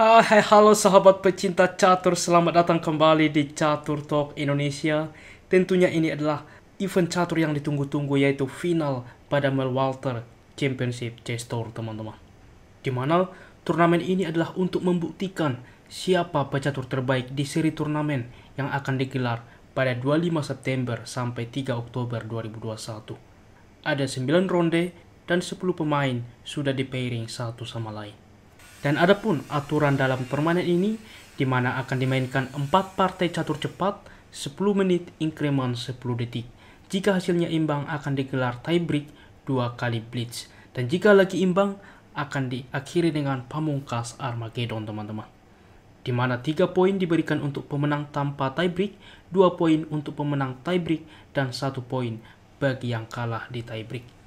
Hai halo sahabat pecinta catur, selamat datang kembali di Catur Talk Indonesia. Tentunya ini adalah event catur yang ditunggu-tunggu yaitu final pada Mel Walter Championship Chess Tour teman-teman. Dimana turnamen ini adalah untuk membuktikan siapa pecatur terbaik di seri turnamen yang akan digelar pada 25 September sampai 3 Oktober 2021. Ada 9 ronde dan 10 pemain sudah di pairing satu sama lain. Dan adapun aturan dalam permainan ini, di mana akan dimainkan 4 partai catur cepat 10 menit increment 10 detik. Jika hasilnya imbang akan digelar tie break 2 kali blitz. Dan jika lagi imbang akan diakhiri dengan pamungkas Armageddon teman-teman di mana 3 poin diberikan untuk pemenang tanpa tie break, 2 poin untuk pemenang tie break, dan 1 poin bagi yang kalah di tie break.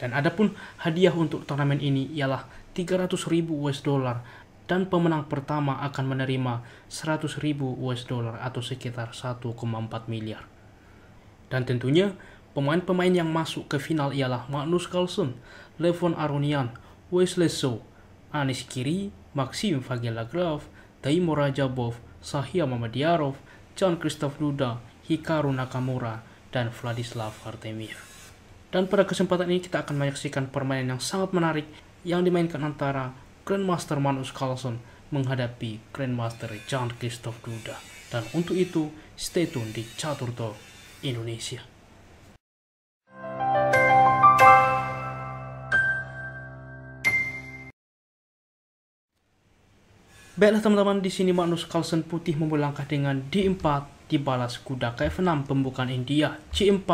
Dan adapun hadiah untuk turnamen ini ialah 300.000 US dollar dan pemenang pertama akan menerima 100.000 US dollar atau sekitar 1,4 miliar. Dan tentunya pemain-pemain yang masuk ke final ialah Magnus Carlsen, Levon Aronian, Wesley So, Anis Kiri, Maxim Fagelagraf, Taimur Rajabov, Sahia Mamadiarov, John Christoph Duda, Hikaru Nakamura, dan Vladislav Artemiev. Dan pada kesempatan ini kita akan menyaksikan permainan yang sangat menarik yang dimainkan antara Grandmaster Manus Carlson menghadapi Grandmaster John Christoph Duda. Dan untuk itu, stay tune di Catur Talk Indonesia. Baiklah teman-teman, di sini Magnus Carlsen putih memulangkah dengan D4 dibalas kuda ke F6 pembukaan India, C4,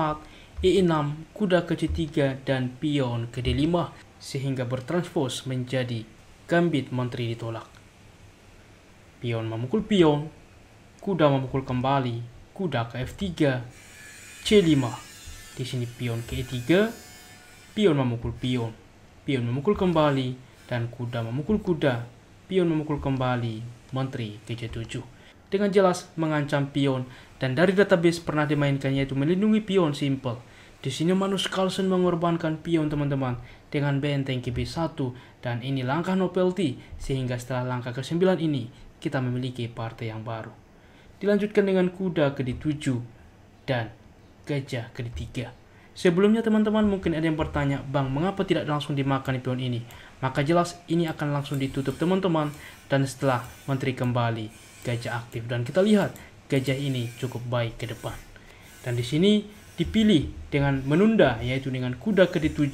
E6, kuda ke C3 dan pion ke D5 sehingga bertransfos menjadi gambit menteri ditolak. Pion memukul pion, kuda memukul kembali, kuda ke F3, C5. Di sini pion ke E3, pion memukul pion, pion memukul kembali, dan kuda memukul kuda, pion memukul kembali, menteri ke C7 dengan jelas mengancam pion dan dari database pernah dimainkannya itu melindungi pion simple di sini Magnus Carlsen mengorbankan pion teman-teman dengan benteng kb 1 dan ini langkah novelty sehingga setelah langkah ke-9 ini kita memiliki partai yang baru. Dilanjutkan dengan kuda ke D7 dan gajah ke D3. Sebelumnya teman-teman mungkin ada yang bertanya, Bang mengapa tidak langsung dimakan pion ini? Maka jelas ini akan langsung ditutup teman-teman dan setelah menteri kembali gajah aktif dan kita lihat gajah ini cukup baik ke depan. Dan di sini dipilih dengan menunda yaitu dengan kuda ke 7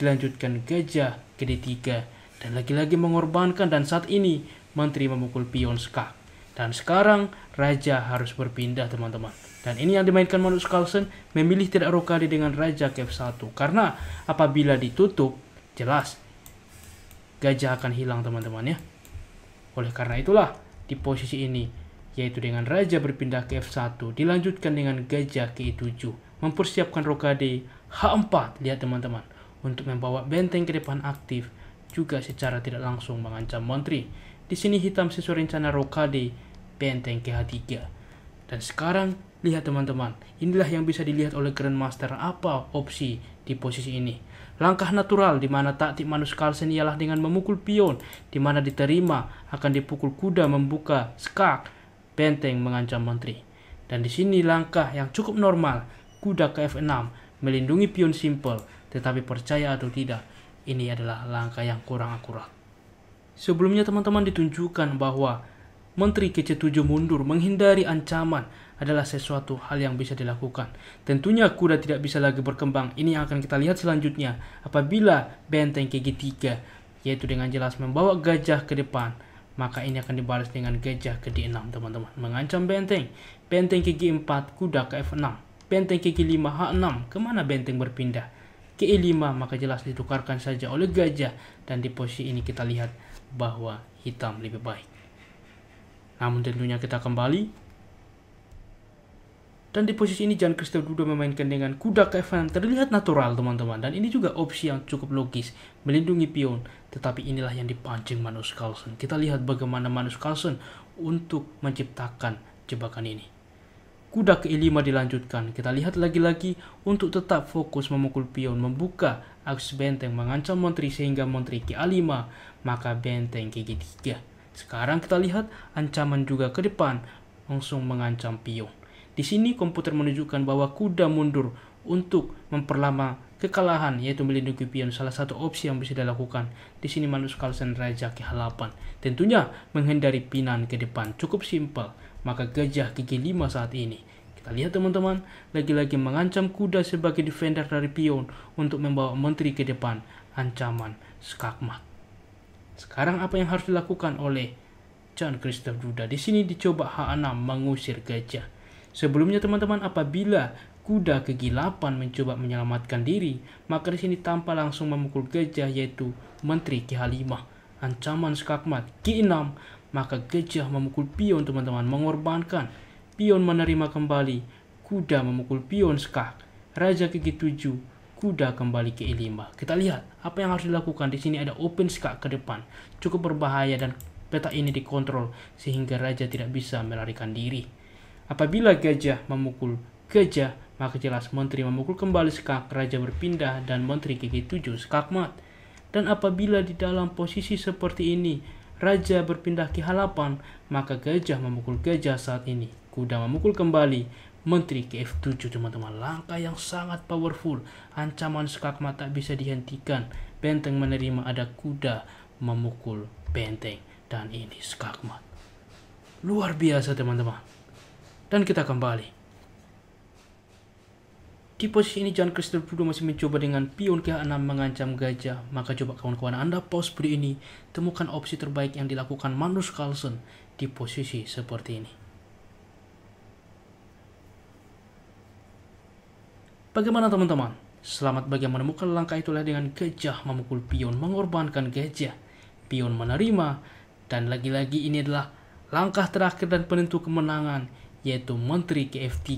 dilanjutkan gajah ke 3 dan lagi-lagi mengorbankan dan saat ini menteri memukul pion skak. Dan sekarang raja harus berpindah teman-teman. Dan ini yang dimainkan manus Carlsen memilih tidak rokali dengan raja ke 1 karena apabila ditutup jelas gajah akan hilang teman-teman ya. Oleh karena itulah di posisi ini yaitu dengan raja berpindah ke F1 dilanjutkan dengan gajah ke E7 mempersiapkan rokade H4 lihat teman-teman untuk membawa benteng ke depan aktif juga secara tidak langsung mengancam Montri. Di sini hitam sesuai rencana rokade benteng ke H3. Dan sekarang lihat teman-teman, inilah yang bisa dilihat oleh Grandmaster apa opsi di posisi ini. Langkah natural di mana taktik Manus Carlsen ialah dengan memukul pion di mana diterima akan dipukul kuda membuka skak benteng mengancam montri Dan di sini langkah yang cukup normal kuda ke f6, melindungi pion simple, tetapi percaya atau tidak, ini adalah langkah yang kurang akurat. Sebelumnya teman-teman ditunjukkan bahwa Menteri ke-7 mundur menghindari ancaman adalah sesuatu hal yang bisa dilakukan. Tentunya kuda tidak bisa lagi berkembang. Ini yang akan kita lihat selanjutnya apabila benteng ke 3 yaitu dengan jelas membawa gajah ke depan maka ini akan dibalas dengan gajah ke d6 teman-teman mengancam benteng benteng ke g 4 kuda ke f6 benteng kaki 5 H6 kemana benteng berpindah ke E5 maka jelas ditukarkan saja oleh gajah dan di posisi ini kita lihat bahwa hitam lebih baik namun tentunya kita kembali dan di posisi ini Jan Christoph Duda memainkan dengan kuda ke F6 terlihat natural teman-teman dan ini juga opsi yang cukup logis melindungi pion tetapi inilah yang dipancing Manus Carlsen kita lihat bagaimana Manus Carlsen untuk menciptakan jebakan ini kuda ke-5 dilanjutkan. Kita lihat lagi-lagi untuk tetap fokus memukul pion, membuka akses benteng, mengancam menteri sehingga menteri ke-5, maka benteng ke G3. Sekarang kita lihat ancaman juga ke depan, langsung mengancam pion. Di sini komputer menunjukkan bahwa kuda mundur untuk memperlama kekalahan yaitu melindungi pion salah satu opsi yang bisa dilakukan. Di sini manusia Carlsen raja ke-8. Tentunya menghindari pinan ke depan cukup simpel maka gajah gigi 5 saat ini. Kita lihat teman-teman, lagi-lagi mengancam kuda sebagai defender dari pion untuk membawa menteri ke depan. Ancaman skakmat. Sekarang apa yang harus dilakukan oleh John Christopher Duda? Di sini dicoba H6 mengusir gajah. Sebelumnya teman-teman, apabila kuda kegilapan mencoba menyelamatkan diri, maka di sini tanpa langsung memukul gajah yaitu Menteri Ki 5 Ancaman skakmat Ki 6 maka gajah memukul pion teman-teman mengorbankan. Pion menerima kembali. Kuda memukul pion skak. Raja G7 Kuda kembali ke E5. Kita lihat apa yang harus dilakukan. Di sini ada open skak ke depan. Cukup berbahaya dan peta ini dikontrol sehingga raja tidak bisa melarikan diri. Apabila gajah memukul gajah, maka jelas menteri memukul kembali skak, raja berpindah dan menteri g 7 skakmat. Dan apabila di dalam posisi seperti ini, raja berpindah ke halapan, maka gajah memukul gajah saat ini. Kuda memukul kembali. Menteri ke F7 teman-teman, langkah yang sangat powerful. Ancaman skakma tak bisa dihentikan. Benteng menerima ada kuda memukul benteng. Dan ini skakmat. Luar biasa teman-teman. Dan kita kembali di posisi ini John Christian Bruno masih mencoba dengan pion ke 6 mengancam gajah, maka coba kawan-kawan Anda pause video ini, temukan opsi terbaik yang dilakukan Manus Carlsen di posisi seperti ini. Bagaimana teman-teman? Selamat bagi yang menemukan langkah itulah dengan gajah memukul pion mengorbankan gajah. Pion menerima, dan lagi-lagi ini adalah langkah terakhir dan penentu kemenangan, yaitu Menteri KF3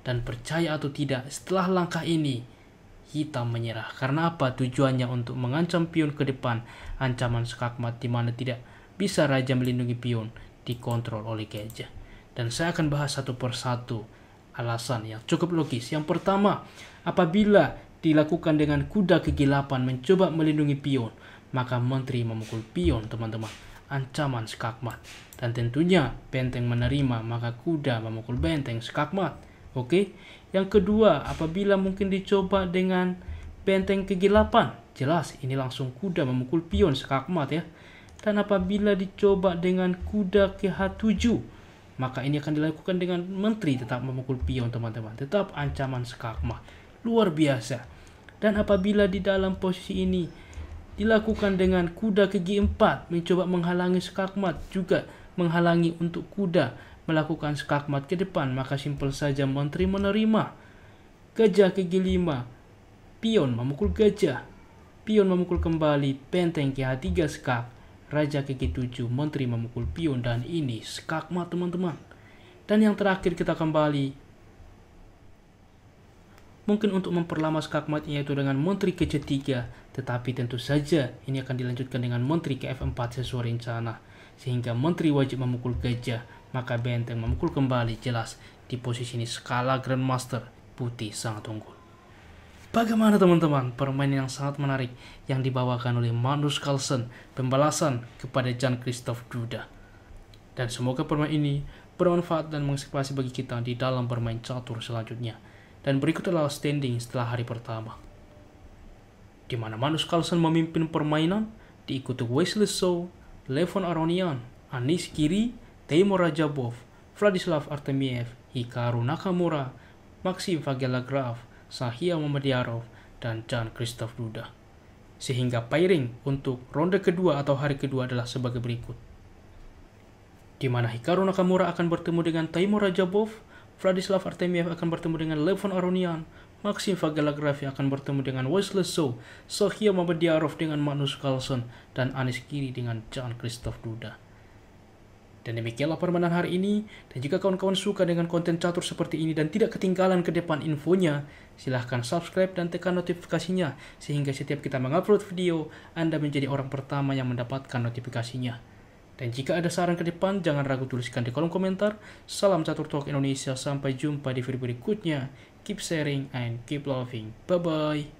dan percaya atau tidak, setelah langkah ini, hitam menyerah. Karena apa? Tujuannya untuk mengancam pion ke depan. Ancaman skakmat di mana tidak bisa raja melindungi pion, dikontrol oleh gajah. Dan saya akan bahas satu persatu alasan yang cukup logis. Yang pertama, apabila dilakukan dengan kuda kegelapan mencoba melindungi pion, maka menteri memukul pion, teman-teman. Ancaman skakmat. Dan tentunya benteng menerima, maka kuda memukul benteng skakmat Oke. Yang kedua, apabila mungkin dicoba dengan benteng kegelapan, jelas ini langsung kuda memukul pion sekakmat ya. Dan apabila dicoba dengan kuda ke H7, maka ini akan dilakukan dengan menteri tetap memukul pion teman-teman. Tetap ancaman sekakmat. Luar biasa. Dan apabila di dalam posisi ini dilakukan dengan kuda ke G4 mencoba menghalangi sekakmat juga menghalangi untuk kuda melakukan skakmat ke depan, maka simpel saja menteri menerima. Gajah ke G5, pion memukul gajah, pion memukul kembali, penteng ke H3 skak, raja ke G7, menteri memukul pion, dan ini skakmat teman-teman. Dan yang terakhir kita kembali, mungkin untuk memperlama skakmat itu dengan menteri ke C3, tetapi tentu saja ini akan dilanjutkan dengan menteri ke F4 sesuai rencana, sehingga menteri wajib memukul gajah, maka benteng memukul kembali jelas di posisi ini skala Grandmaster putih sangat unggul. Bagaimana teman-teman permainan yang sangat menarik yang dibawakan oleh Magnus Carlsen pembalasan kepada Jan Christoph Duda. Dan semoga permainan ini bermanfaat dan menginspirasi bagi kita di dalam bermain catur selanjutnya. Dan berikut adalah standing setelah hari pertama. Di mana Magnus Carlsen memimpin permainan diikuti Wesley So, Levon Aronian, Anis Kiri, Teimur Rajabov, Vladislav Artemiev, Hikaru Nakamura, Maxim Vagelagraf, Sahia Mamadiarov, dan Jan Christoph Duda. Sehingga pairing untuk ronde kedua atau hari kedua adalah sebagai berikut. Di mana Hikaru Nakamura akan bertemu dengan Taimur Rajabov, Vladislav Artemiev akan bertemu dengan Levon Aronian, Maxim Vagelagraf akan bertemu dengan Wesley So, Sahia Mamadiarov dengan Magnus Carlsen, dan Anis Kiri dengan Jan Christoph Duda. Dan demikian laporan menang hari ini, dan jika kawan-kawan suka dengan konten catur seperti ini dan tidak ketinggalan ke depan infonya, silahkan subscribe dan tekan notifikasinya, sehingga setiap kita mengupload video, Anda menjadi orang pertama yang mendapatkan notifikasinya. Dan jika ada saran ke depan, jangan ragu tuliskan di kolom komentar. Salam Catur Talk Indonesia, sampai jumpa di video berikutnya. Keep sharing and keep loving. Bye-bye.